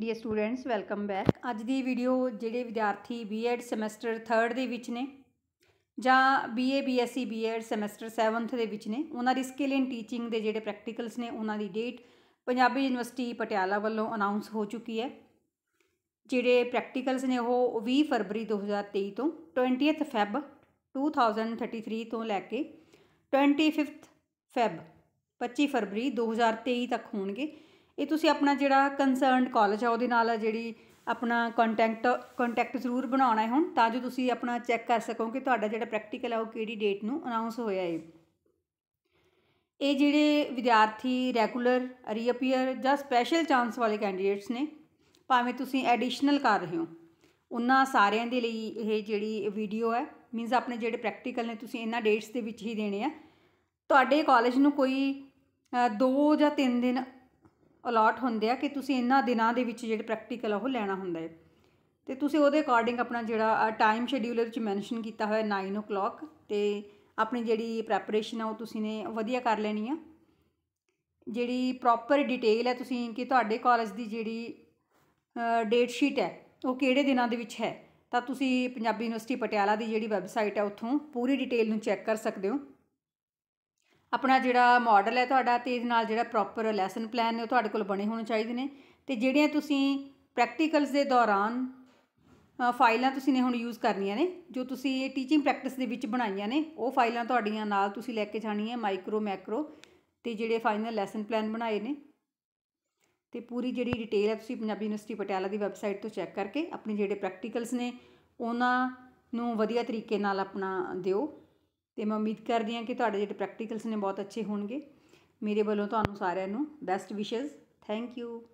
dear students welcome back ਅੱਜ ਦੀ video ਜਿਹੜੇ ਵਿਦਿਆਰਥੀ ਬੀਐਡ ਸੈਮੈਸਟਰ 3 ਦੇ ਵਿੱਚ ਨੇ ਜਾਂ BA BSc BEd semester 7th ਦੇ ਵਿੱਚ ਨੇ ਉਹਨਾਂ ਦੀ ਸਕਿੱਲ ਇਨ ਟੀਚਿੰਗ ਦੇ ਜਿਹੜੇ ਪ੍ਰੈਕਟੀਕਲਸ ਨੇ ਉਹਨਾਂ ਦੀ ਡੇਟ ਪੰਜਾਬੀ ਯੂਨੀਵਰਸਿਟੀ ਪਟਿਆਲਾ ਵੱਲੋਂ ਅਨਾਉਂਸ ਹੋ ਚੁੱਕੀ ਹੈ ਜਿਹੜੇ ਪ੍ਰੈਕਟੀਕਲਸ ਨੇ ਉਹ 20 ਫਰਵਰੀ 2023 ਤੋਂ 20th ਫੈਬ 2033 ਤੋਂ ਲੈ ਕੇ 25th ਫੈਬ 25 ਫਰਵਰੀ 2023 ਤੱਕ ਹੋਣਗੇ ਇਹ ਤੁਸੀਂ ਆਪਣਾ ਜਿਹੜਾ ਕੰਸਰਨਡ ਕਾਲਜ ਆ ਉਹਦੇ ਨਾਲ ਜਿਹੜੀ ਆਪਣਾ ਕੰਟੈਕਟ ਕੰਟੈਕਟ ਜ਼ਰੂਰ ਬਣਾਉਣਾ ਹੈ ਹੁਣ ਤਾਂ ਜੋ ਤੁਸੀਂ ਆਪਣਾ ਚੈੱਕ ਕਰ ਸਕੋ ਕਿ ਤੁਹਾਡਾ ਜਿਹੜਾ ਪ੍ਰੈਕਟੀਕਲ ਹੈ ਉਹ ਕਿਹੜੀ ਡੇਟ ਨੂੰ ਅਨਾਉਂਸ ਹੋਇਆ ਹੈ ਇਹ ਜਿਹੜੇ ਵਿਦਿਆਰਥੀ ਰੈਗੂਲਰ ਰੀਅਪੀਅਰ ਜਾਂ ਸਪੈਸ਼ਲ ਚਾਂਸ ਵਾਲੇ ਕੈਂਡੀਡੇਟਸ ਨੇ ਭਾਵੇਂ ਤੁਸੀਂ ਐਡੀਸ਼ਨਲ ਕਰ ਰਹੇ ਹੋ ਉਹਨਾਂ ਸਾਰਿਆਂ ਦੇ ਲਈ ਇਹ ਜਿਹੜੀ ਵੀਡੀਓ ਹੈ ਮੀਨਸ ਆਪਣੇ ਜਿਹੜੇ ਪ੍ਰੈਕਟੀਕਲ ਨੇ ਤੁਸੀਂ ਇਹਨਾਂ ਡੇਟਸ ਦੇ ਵਿੱਚ ਹੀ ਦੇਣੇ ਆ ਤੁਹਾਡੇ ਕਾਲਜ ਨੂੰ ਕੋਈ 2 ਜਾਂ 3 ਦਿਨ ਅਲਾਟ ਹੁੰਦੇ ਆ ਕਿ ਤੁਸੀਂ ਇਨ੍ਹਾਂ ਦਿਨਾਂ ਦੇ ਵਿੱਚ ਜਿਹੜੇ ਪ੍ਰੈਕਟੀਕਲ ਆ ਉਹ ਲੈਣਾ ਹੁੰਦਾ ਹੈ ਤੇ ਤੁਸੀਂ ਉਹਦੇ ਅਕੋਰਡਿੰਗ ਆਪਣਾ ਜਿਹੜਾ ਟਾਈਮ ਸ਼ੈਡਿਊਲ ਵਿੱਚ ਮੈਂਸ਼ਨ ਕੀਤਾ ਹੋਇਆ 9:00 ਤੇ ਆਪਣੀ ਜਿਹੜੀ ਪ੍ਰੈਪਰੇਸ਼ਨ ਆ ਉਹ ਤੁਸੀਂ ਨੇ ਵਧੀਆ ਕਰ ਲੈਣੀ ਆ ਜਿਹੜੀ ਪ੍ਰੋਪਰ ਡਿਟੇਲ ਹੈ ਤੁਸੀਂ ਕਿ ਤੁਹਾਡੇ ਕਾਲਜ ਦੀ ਜਿਹੜੀ ਡੇਟ ਸ਼ੀਟ ਹੈ ਉਹ ਕਿਹੜੇ ਦਿਨਾਂ ਦੇ ਵਿੱਚ ਹੈ ਤਾਂ ਤੁਸੀਂ ਪੰਜਾਬੀ ਯੂਨੀਵਰਸਿਟੀ ਪਟਿਆਲਾ ਦੀ ਜਿਹੜੀ ਵੈਬਸਾਈਟ ਹੈ ਉੱਥੋਂ ਪੂਰੀ ਡਿਟੇਲ ਨੂੰ ਚੈੱਕ ਕਰ ਸਕਦੇ ਹੋ ਆਪਣਾ ਜਿਹੜਾ ਮਾਡਲ ਹੈ ਤੁਹਾਡਾ ਤੇ ਇਹਦੇ ਨਾਲ ਜਿਹੜਾ ਪ੍ਰੋਪਰ ਲੈਸਨ ਪਲਾਨ ਨੇ ਉਹ ਤੁਹਾਡੇ ਕੋਲ ਬਣੇ ਹੋਣੇ ਚਾਹੀਦੇ ਨੇ ਤੇ ਜਿਹੜੀਆਂ ਤੁਸੀਂ ਪ੍ਰੈਕਟੀਕਲਸ ਦੇ ਦੌਰਾਨ ਫਾਈਲਾਂ ਤੁਸੀਂ ਨੇ ਹੁਣ ਯੂਜ਼ ਕਰਨੀਆਂ ਨੇ ਜੋ ਤੁਸੀਂ ਇਹ ਟੀਚਿੰਗ ਪ੍ਰੈਕਟਿਸ ਦੇ ਵਿੱਚ ਬਣਾਈਆਂ ਨੇ ਉਹ ਫਾਈਲਾਂ ਤੁਹਾਡੀਆਂ ਨਾਲ ਤੁਸੀਂ ਲੈ ਕੇ ਜਾਣੀਆਂ ਮਾਈਕਰੋ ਮੈਕਰੋ ਤੇ ਜਿਹੜੇ ਫਾਈਨਲ ਲੈਸਨ ਪਲਾਨ ਬਣਾਏ ਨੇ ਤੇ ਪੂਰੀ ਜਿਹੜੀ ਡਿਟੇਲ ਹੈ ਤੁਸੀਂ ਪੰਜਾਬੀ ਯੂਨੀਵਰਸਿਟੀ ਪਟਿਆਲਾ ਦੀ ਵੈਬਸਾਈਟ ਤੋਂ ਚੈੱਕ ਕਰਕੇ ਆਪਣੇ ਜਿਹੜੇ ਪ੍ਰੈਕਟੀਕਲਸ ਨੇ ਉਹਨਾਂ ਨੂੰ ਵਧੀਆ ਤਰੀਕੇ ਨਾਲ ਆਪਣਾ ਦਿਓ ਤੇ ਮੈਂ ਉਮੀਦ ਕਰਦੀ ਹਾਂ ਕਿ ਤੁਹਾਡੇ ਜਿਹੜੇ ਪ੍ਰੈਕਟੀਕਲਸ ਨੇ ਬਹੁਤ ਅੱਛੇ ਹੋਣਗੇ ਮੇਰੇ ਵੱਲੋਂ ਤੁਹਾਨੂੰ ਸਾਰਿਆਂ ਨੂੰ ਬੈਸਟ ਵਿਸ਼ੇਸ ਥੈਂਕ ਯੂ